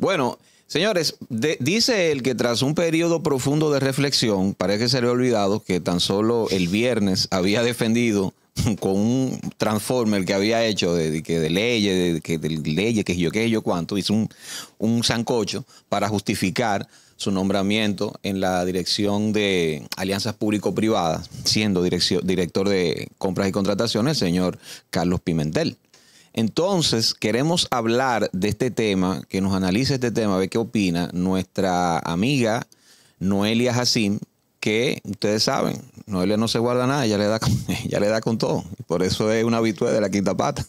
Bueno, señores, dice él que tras un periodo profundo de reflexión, parece que se le ha olvidado que tan solo el viernes había defendido con un transformer que había hecho de, que de leyes, de, que de leyes, que yo qué, yo cuánto, hizo un, zancocho sancocho para justificar su nombramiento en la dirección de alianzas público-privadas, siendo director de compras y contrataciones, el señor Carlos Pimentel. Entonces, queremos hablar de este tema, que nos analice este tema, a ver qué opina nuestra amiga Noelia Jacim, que ustedes saben, Noelia no se guarda nada, ya le da con, ya le da con todo. Por eso es una habitué de la quinta pata.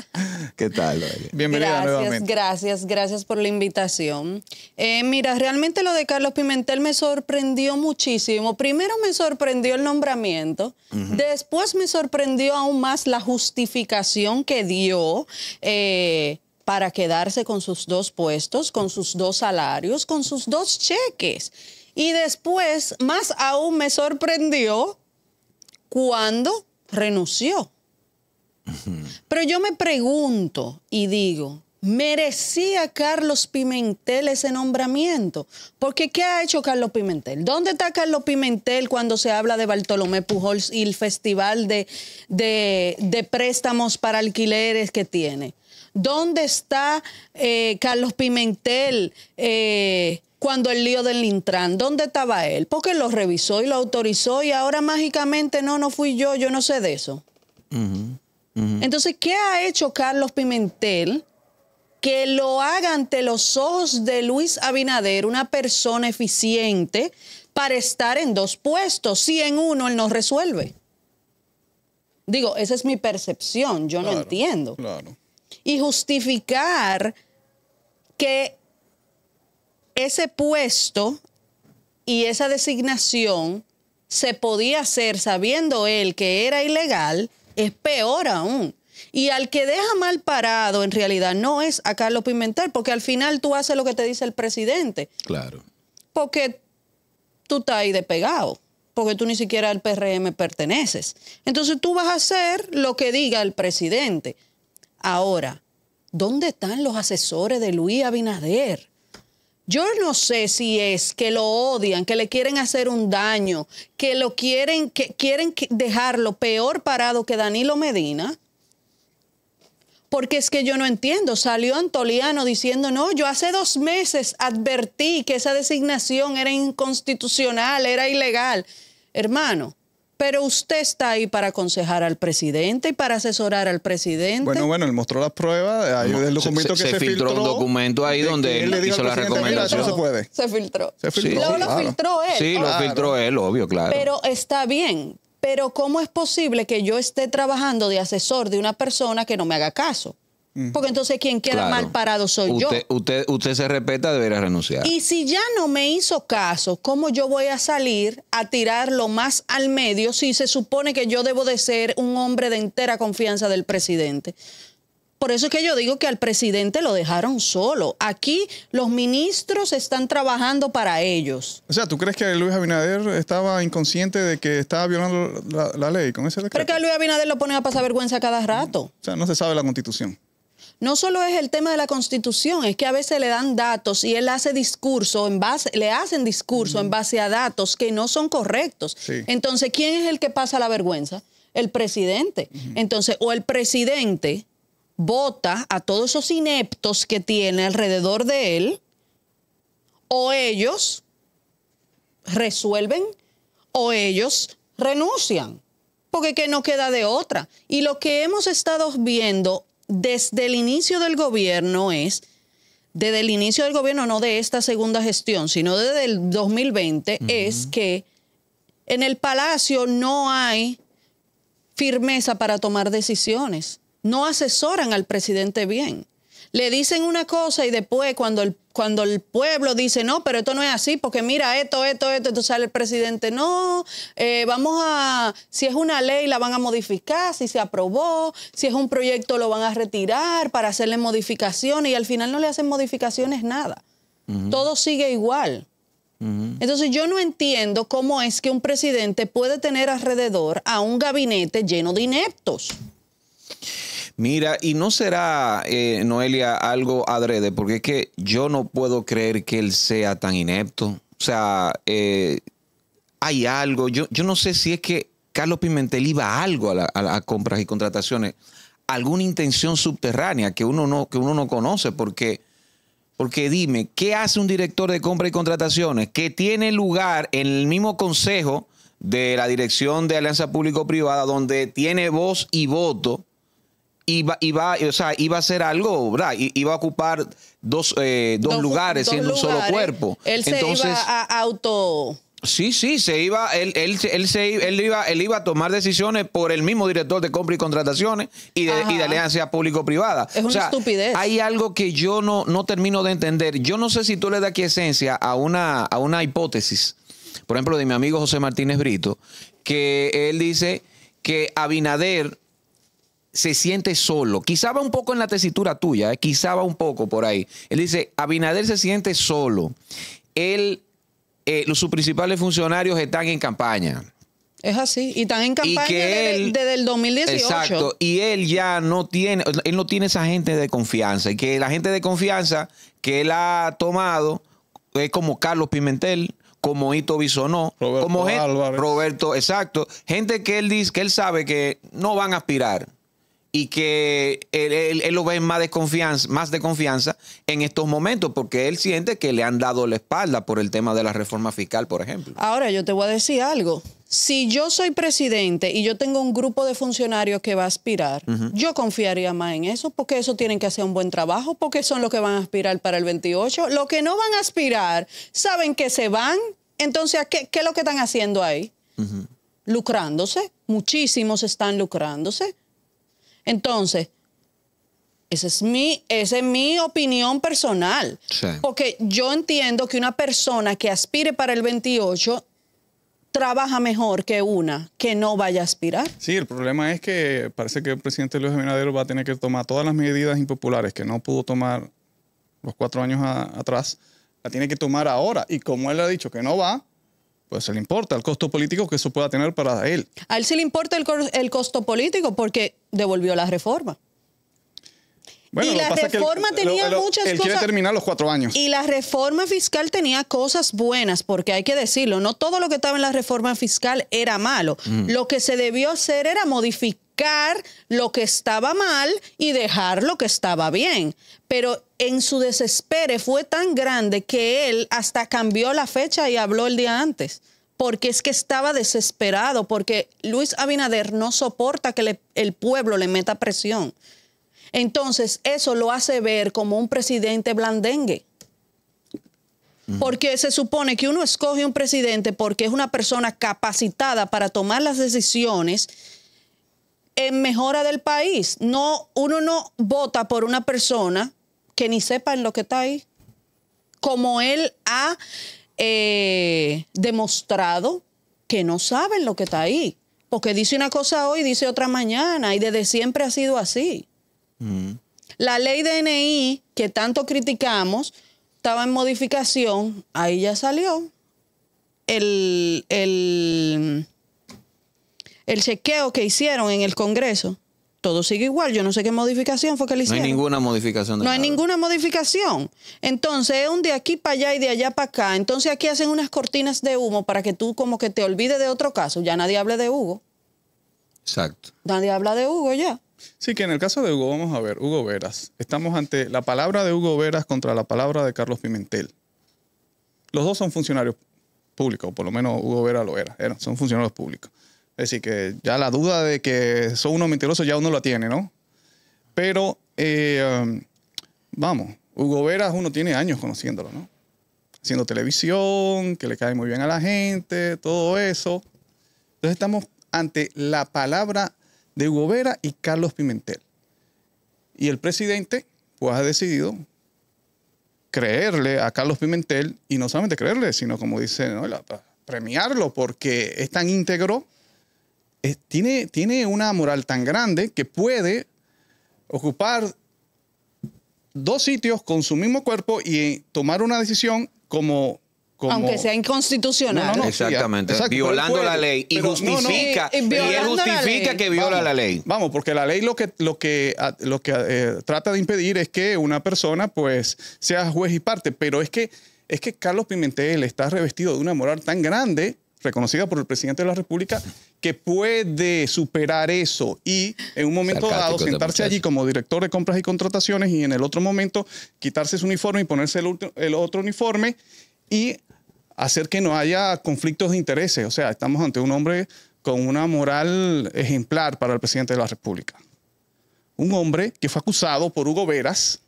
¿Qué tal? Bienvenida gracias, nuevamente. Gracias, gracias por la invitación. Eh, mira, realmente lo de Carlos Pimentel me sorprendió muchísimo. Primero me sorprendió el nombramiento, después me sorprendió aún más la justificación que dio. Eh, para quedarse con sus dos puestos, con sus dos salarios, con sus dos cheques. Y después, más aún me sorprendió cuando renunció. Pero yo me pregunto y digo, ¿merecía Carlos Pimentel ese nombramiento? Porque ¿qué ha hecho Carlos Pimentel? ¿Dónde está Carlos Pimentel cuando se habla de Bartolomé Pujols y el festival de, préstamos para alquileres que tiene? ¿Dónde está eh, Carlos Pimentel? Eh, cuando el lío del Intran, ¿dónde estaba él? Porque lo revisó y lo autorizó y ahora mágicamente no, no fui yo, yo no sé de eso. Entonces, ¿qué ha hecho Carlos Pimentel que lo haga ante los ojos de Luis Abinader, una persona eficiente, para estar en dos puestos, si en uno él no resuelve? Digo, esa es mi percepción, yo no entiendo. Y justificar que ese puesto y esa designación se podía hacer sabiendo él que era ilegal es peor aún. Y al que deja mal parado, en realidad, no es a Carlos Pimentel, porque al final tú haces lo que te dice el presidente. Claro. Porque tú estás ahí de pegado, porque tú ni siquiera al PRM perteneces. Entonces tú vas a hacer lo que diga el presidente. Ahora, ¿dónde están los asesores de Luis Abinader? Yo no sé si es que lo odian, que le quieren hacer un daño, que lo quieren, que quieren dejarlo peor parado que Danilo Medina. Porque es que yo no entiendo. Salió Antoliano diciendo, no, yo hace dos meses advertí que esa designación era inconstitucional, era ilegal. Hermano, pero usted está ahí para aconsejar al presidente y para asesorar al presidente. Bueno, bueno, él mostró las pruebas, ahí del documento se, que se, filtró, documento ahí donde él, hizo la recomendación. se, filtró. Se filtró. él. Sí, lo filtró él, obvio, claro. Pero está bien. Pero ¿cómo es posible que yo esté trabajando de asesor de una persona que no me haga caso? Mm. Porque entonces quien queda mal parado soy yo. Usted, se respeta, debería renunciar. Y si ya no me hizo caso, ¿cómo yo voy a salir a tirarlo más al medio si se supone que yo debo de ser un hombre de entera confianza del presidente? Por eso es que yo digo que al presidente lo dejaron solo. Aquí los ministros están trabajando para ellos. O sea, ¿tú crees que Luis Abinader estaba inconsciente de que estaba violando la, ley con ese decreto? Pero que a Luis Abinader lo pone a pasar vergüenza cada rato. O sea, no se sabe la constitución no solo es el tema de la constitución, es que a veces le dan datos y él hace discurso en base, le hacen discurso en base a datos que no son correctos. Entonces, ¿quién es el que pasa la vergüenza? El presidente. Entonces, o el presidente vota a todos esos ineptos que tiene alrededor de él, o ellos resuelven, o ellos renuncian porque que no queda de otra. Y lo que hemos estado viendo desde el inicio del gobierno es, desde el inicio del gobierno, no de esta segunda gestión, sino desde el 2020, es que en el Palacio no hay firmeza para tomar decisiones. No asesoran al presidente bien le dicen una cosa y después cuando el, cuando el pueblo dice, no, pero esto no es así, porque mira esto, esto, esto, entonces sale el presidente, no, eh, vamos a, si es una ley la van a modificar, si se aprobó, si es un proyecto lo van a retirar para hacerle modificaciones y al final no le hacen modificaciones nada. Todo sigue igual. Entonces yo no entiendo cómo es que un presidente puede tener alrededor a un gabinete lleno de ineptos. Mira, y no será, eh, Noelia, algo adrede, porque es que yo no puedo creer que él sea tan inepto. O sea, eh, hay algo, yo, yo no sé si es que Carlos Pimentel iba algo a, compras y contrataciones, alguna intención subterránea que uno no, que uno no conoce, porque... Porque dime, ¿qué hace un director de compras y contrataciones que tiene lugar en el mismo consejo de la dirección de alianza público-privada, donde tiene voz y voto? iba, iba, o sea, iba a ser algo, iba a ocupar dos, eh, dos, lugares siendo en un solo cuerpo. Él se Entonces, iba a auto... Sí, sí, se iba, él, él, se, iba, él iba a tomar decisiones por el mismo director de compra y contrataciones y de, alianza público-privada. Es una estupidez. Hay algo que yo no, no termino de entender. Yo no sé si tú le das quiesencia a una, a una hipótesis, por ejemplo, de mi amigo José Martínez Brito, que él dice que Abinader se siente solo. Quizá va un poco en la tesitura tuya, eh, quizá va un poco por ahí. Él dice, Abinader se siente solo. Él, eh, sus principales funcionarios están en campaña. Es así, y están en campaña desde, el 2018. Exacto, y él ya no tiene, él no tiene esa gente de confianza, y que la gente de confianza que él ha tomado es como Carlos Pimentel, como Hito Bisonó, como Roberto, exacto, gente que él dice que él sabe que no van a aspirar y que él, lo ve más de, confianza, más de confianza en estos momentos, porque él siente que le han dado la espalda por el tema de la reforma fiscal, por ejemplo. Ahora, yo te voy a decir algo. Si yo soy presidente y yo tengo un grupo de funcionarios que va a aspirar, yo confiaría más en eso, porque eso tienen que hacer un buen trabajo, porque son los que van a aspirar para el 28. Los que no van a aspirar saben que se van, entonces, ¿qué, es lo que están haciendo ahí? Lucrándose, muchísimos están lucrándose. Entonces, esa es mi, es mi opinión personal. Porque yo entiendo que una persona que aspire para el 28 trabaja mejor que una que no vaya a aspirar. Sí, el problema es que parece que el presidente Luis Abinader va a tener que tomar todas las medidas impopulares que no pudo tomar los cuatro años atrás, la tiene que tomar ahora. Y como él ha dicho que no va, pues se le importa el costo político que eso pueda tener para él. A él sí le importa el, costo político porque devolvió la reforma. y la reforma tenía muchas terminar los cuatro años. Y la reforma fiscal tenía cosas buenas, porque hay que decirlo, no todo lo que estaba en la reforma fiscal era malo. Mm. Lo que se debió hacer era modificar lo que estaba mal y dejar lo que estaba bien. Pero en su desespere fue tan grande que él hasta cambió la fecha y habló el día antes porque es que estaba desesperado, porque Luis Abinader no soporta que el pueblo le meta presión. Entonces, eso lo hace ver como un presidente blandengue. Porque se supone que uno escoge un presidente porque es una persona capacitada para tomar las decisiones en mejora del país. No, uno no vota por una persona que ni sepa en lo que está ahí, como él ha eh, demostrado que no sabe en lo que está ahí, porque dice una cosa hoy, dice otra mañana, y desde siempre ha sido así. Mm. La ley de que tanto criticamos, estaba en modificación, ahí ya salió. el el chequeo que hicieron en el Congreso, todo sigue igual. Yo no sé qué modificación fue que le hicieron. No hay ninguna modificación. no hay ninguna modificación. Entonces es un de aquí para allá y de allá para acá. Entonces aquí hacen unas cortinas de humo para que tú como que te olvides de otro caso. Ya nadie habla de Hugo. Exacto. Nadie habla de Hugo ya. Sí, que en el caso de Hugo, vamos a ver, Hugo Veras. Estamos ante la palabra de Hugo Veras contra la palabra de Carlos Pimentel. Los dos son funcionarios públicos, por lo menos Hugo Veras lo era, eran, son funcionarios públicos. Es decir, que ya la duda de que son unos mentirosos ya uno la tiene, ¿no? Pero, eh, um, vamos, Hugo Vera uno tiene años conociéndolo, ¿no? Haciendo televisión, que le cae muy bien a la gente, todo eso. Entonces estamos ante la palabra de Hugo Vera y Carlos Pimentel. Y el presidente, pues, ha decidido creerle a Carlos Pimentel y no solamente creerle, sino como dice, premiarlo porque es tan íntegro eh, tiene, tiene una moral tan grande que puede ocupar dos sitios con su mismo cuerpo y eh, tomar una decisión como Aunque sea inconstitucional. No, Exactamente. violando la ley. Y justifica, eh, y, justifica que viola la ley. Vamos, porque la ley lo que, lo que, ah, lo que trata de impedir es que una persona pues sea juez y parte. Pero es que, es que Carlos Pimentel está revestido de una moral tan grande reconocida por el presidente de la República, que puede superar eso y en un momento dado sentarse allí como director de compras y contrataciones y en el otro momento quitarse su uniforme y ponerse el, el otro uniforme y hacer que no haya conflictos de intereses. O sea, estamos ante un hombre con una moral ejemplar para el presidente de la República. Un hombre que fue acusado por Hugo Veras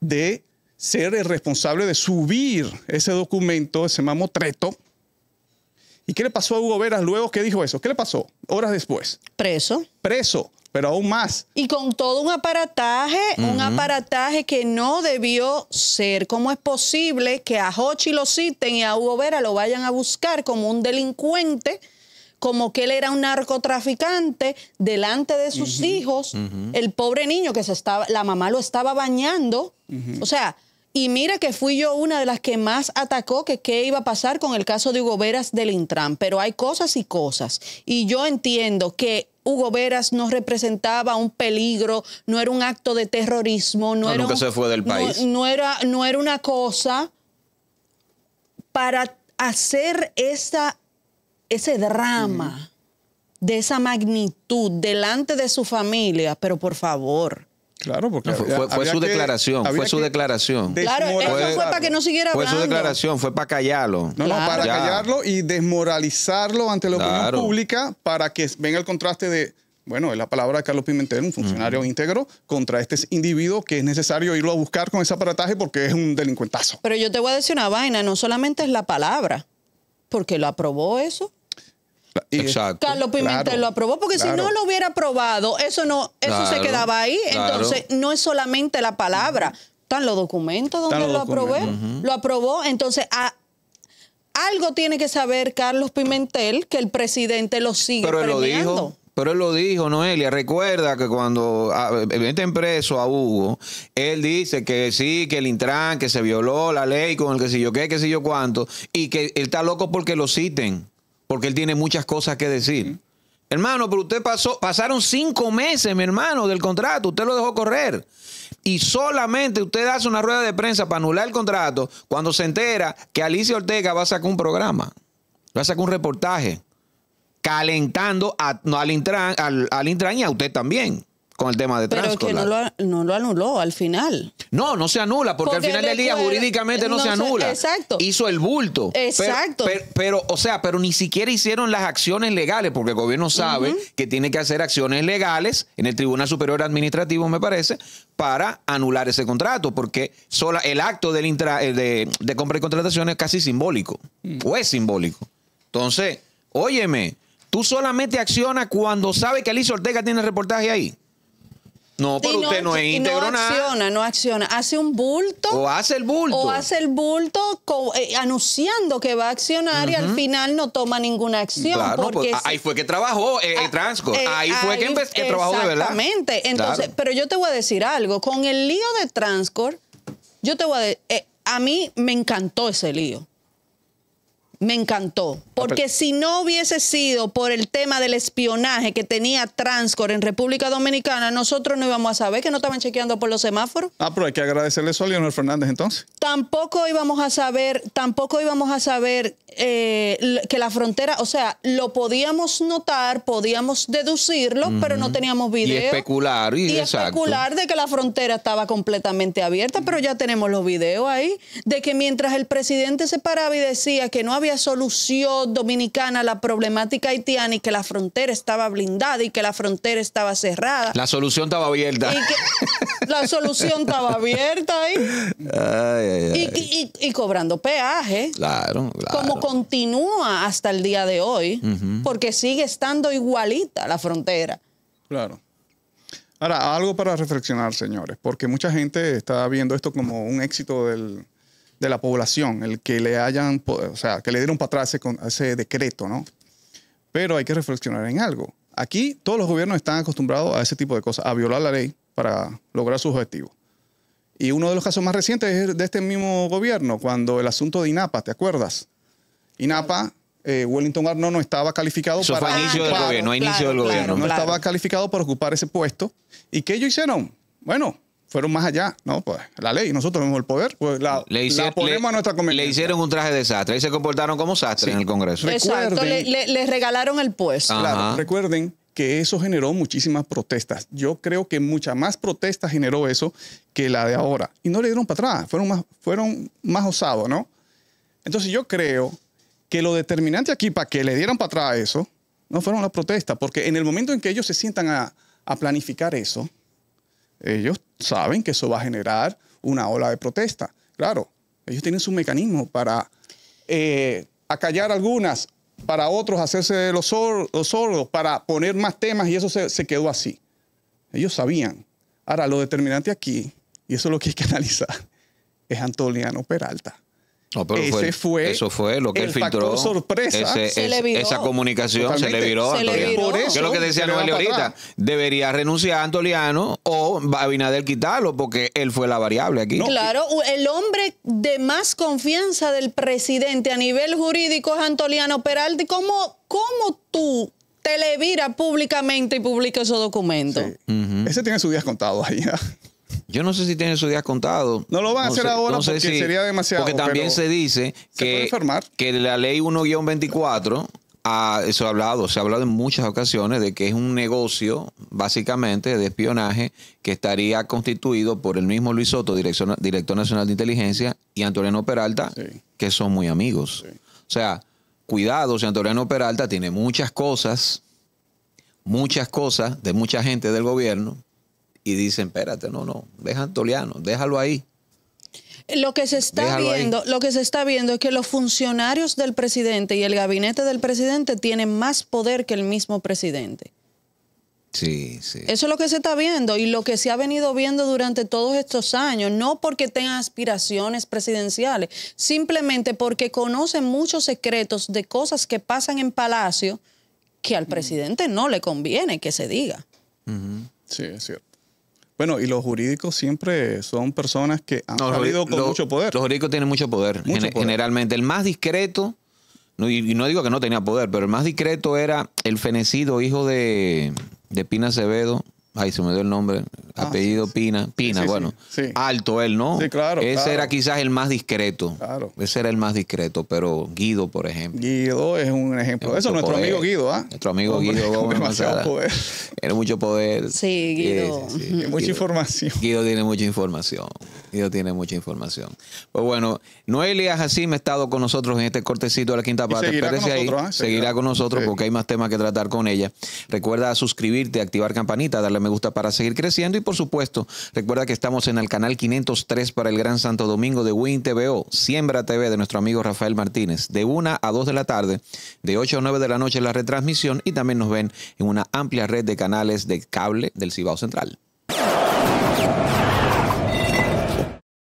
de ser el responsable de subir ese documento, ese mamotreto, ¿Y qué le pasó a Hugo Vera luego que dijo eso? ¿Qué le pasó horas después? Preso. Preso, pero aún más. Y con todo un aparataje, un aparataje que no debió ser. ¿Cómo es posible que a Hochi lo citen y a Hugo Vera lo vayan a buscar como un delincuente? como que él era un narcotraficante delante de sus hijos, el pobre niño que se estaba, la mamá lo estaba bañando. O sea, y mira que fui yo una de las que más atacó que qué iba a pasar con el caso de Hugo Veras del Intran, pero hay cosas y cosas. Y yo entiendo que Hugo Veras no representaba un peligro, no era un acto de terrorismo, no, era nunca se fue del país. No, era, no era una cosa para hacer ese drama de esa magnitud delante de su familia, pero por favor Claro, porque fue, su declaración, fue, su declaración, declaración. Claro, eso fue para que no siguiera hablando. Fue su declaración, fue para callarlo. No, para callarlo y desmoralizarlo ante la opinión pública para que venga el contraste de, bueno, es la palabra de Carlos Pimentel, un funcionario íntegro, contra este individuo que es necesario irlo a buscar con ese aparataje porque es un delincuentazo. Pero yo te voy a decir una vaina, no solamente es la palabra, porque lo aprobó eso Carlos Pimentel lo aprobó, porque si no lo hubiera aprobado, eso no, eso se quedaba ahí. Entonces, no es solamente la palabra, están los documentos donde lo aprobó Lo aprobó. Entonces, a, algo tiene que saber Carlos Pimentel que el presidente lo sigue Pero Él lo dijo. Pero él lo dijo, Noelia. Recuerda que cuando meten este preso a Hugo, él dice que sí, que el Intran, que se violó la ley con el que si yo qué, que si yo cuánto, y que él está loco porque lo citen porque él tiene muchas cosas que decir. Hermano, pero usted pasó, pasaron cinco meses, mi hermano, del contrato, usted lo dejó correr. Y solamente usted hace una rueda de prensa para anular el contrato cuando se entera que Alicia Ortega va a sacar un programa, va a sacar un reportaje, calentando a, al, al, al Intran y a usted también con el tema de Pero que no lo, no anuló al final. No, no se anula, porque, al final del día jurídicamente no, se anula. exacto. Hizo el bulto. Exacto. Pero, o sea, pero ni siquiera hicieron las acciones legales, porque el gobierno sabe que tiene que hacer acciones legales en el Tribunal Superior Administrativo, me parece, para anular ese contrato, porque sola, el acto eh, de, compra y contratación es casi simbólico, o mm. es pues simbólico. Entonces, óyeme, tú solamente accionas cuando sabes que Alicia Ortega tiene el reportaje ahí. No, pero no, usted no es íntegro no acciona, no acciona. Hace un bulto. O hace el bulto. O hace el bulto eh, anunciando que va a accionar y al final no toma ninguna acción. Claro, pues, ahí fue que trabajó el eh, eh, ah, Transcor. ahí fue que, trabajó de verdad. Exactamente. Entonces, pero yo te voy a decir algo. Con el lío de Transcor, yo te voy a decir, a mí me encantó ese lío me encantó, porque si no hubiese sido por el tema del espionaje que tenía Transcor en República Dominicana, nosotros no íbamos a saber que no estaban chequeando por los semáforos. Ah, pero hay que agradecerle eso a Leonel Fernández entonces. Tampoco íbamos a saber, tampoco íbamos a saber eh, que la frontera, o sea, lo podíamos notar, podíamos deducirlo, pero no teníamos video. Y especular, y, y especular de que la frontera estaba completamente abierta, pero ya tenemos los videos ahí, de que mientras el presidente se paraba y decía que no había solución dominicana a la problemática haitiana y que la frontera estaba blindada y que la frontera estaba cerrada. La solución estaba abierta. la solución estaba abierta ahí. Y, cobrando peaje. Claro, claro. Como continúa hasta el día de hoy, porque sigue estando igualita la frontera. Claro. Ahora, algo para reflexionar, señores, porque mucha gente está viendo esto como un éxito del, de la población, el que le hayan, o sea, que le dieron para atrás ese, decreto, ¿no? Pero hay que reflexionar en algo. Aquí todos los gobiernos están acostumbrados a ese tipo de cosas, a violar la ley para lograr sus objetivos. Y uno de los casos más recientes es de este mismo gobierno, cuando el asunto de INAPA, ¿te acuerdas? INAPA, eh, Wellington Arno no estaba calificado para... inicio No estaba calificado para ocupar ese puesto. ¿Y qué ellos hicieron? Bueno, fueron más allá, ¿no? Pues la ley, nosotros tenemos el poder, pues la, le hicieron, nuestra Le hicieron un traje de sastre y se comportaron como sastre en el Congreso. Exacto, le, regalaron el puesto. recuerden que eso generó muchísimas protestas. Yo creo que mucha más protesta generó eso que la de ahora. Y no le dieron para atrás, fueron más, fueron más osados, ¿no? Entonces yo creo que lo determinante aquí para que le dieran para atrás eso no fueron las protestas, porque en el momento en que ellos se sientan a planificar eso, ellos saben que eso va a generar una ola de protesta. Claro, ellos tienen su mecanismo para eh, acallar algunas, para otros hacerse los, sordos, para poner más temas y eso se, se quedó así. Ellos sabían. Ahora, lo determinante aquí, y eso es lo que hay que analizar, es Antoliano Peralta fue, eso fue lo que el filtró. sorpresa. esa comunicación se le viró a Antoliano. es lo que decía Noel ahorita. Debería renunciar a Antoliano o Abinader quitarlo porque él fue la variable aquí. Claro, el hombre de más confianza del presidente a nivel jurídico es Antoliano Peralta. ¿Cómo, cómo tú te le viras públicamente y publicas esos documentos? Ese tiene sus días contados ahí. Yo no sé si tiene su días contado. No lo va a hacer ahora porque sería demasiado. Porque también se dice que, la ley 1-24 ah, ha, eso hablado, se ha hablado en muchas ocasiones de que es un negocio, básicamente, de espionaje que estaría constituido por el mismo Luis Soto, director, nacional de inteligencia, y Antonio Peralta, que son muy amigos. O sea, cuidado, si Antonio Peralta tiene muchas cosas, muchas cosas de mucha gente del gobierno y dicen, espérate, no, no, deja Antoliano, déjalo ahí. Lo que se está viendo, lo que se está viendo es que los funcionarios del presidente y el gabinete del presidente tienen más poder que el mismo presidente. Sí, sí. Eso es lo que se está viendo y lo que se ha venido viendo durante todos estos años, no porque tengan aspiraciones presidenciales, simplemente porque conocen muchos secretos de cosas que pasan en Palacio que al mm. presidente no le conviene que se diga. Sí, es cierto. Bueno, y los jurídicos siempre son personas que han habido con mucho poder. Los jurídicos tienen mucho poder, generalmente. El más discreto, y no digo que no tenía poder, pero el más discreto era el fenecido hijo de, de Pina Acevedo, Ay, se me dio el nombre, ah, apellido Pina. Pina, bueno. alto él, ¿no? Sí, claro. Ese era quizás el más discreto. Claro. Ese era el más discreto, pero Guido, por ejemplo. Guido es un ejemplo. eso Eso, nuestro amigo Guido, ¿ah? Nuestro amigo Guido Tiene mucho poder. Sí, Guido. Mucha información. Guido tiene mucha información. Guido tiene mucha información. Pues bueno, Noelia Jacim ha estado con nosotros en este cortecito de la quinta parte. Seguirá ahí. ¿ah? seguirá, con nosotros porque hay más temas que tratar con ella. Recuerda suscribirte, activar campanita, darle me gusta para seguir creciendo y por supuesto recuerda que estamos en el canal 503 para el Gran Santo Domingo de Win TVO, Siembra TV de nuestro amigo Rafael Martínez, de 1 a 2 de la tarde, de 8 a 9 de la noche la retransmisión y también nos ven en una amplia red de canales de cable del Cibao Central.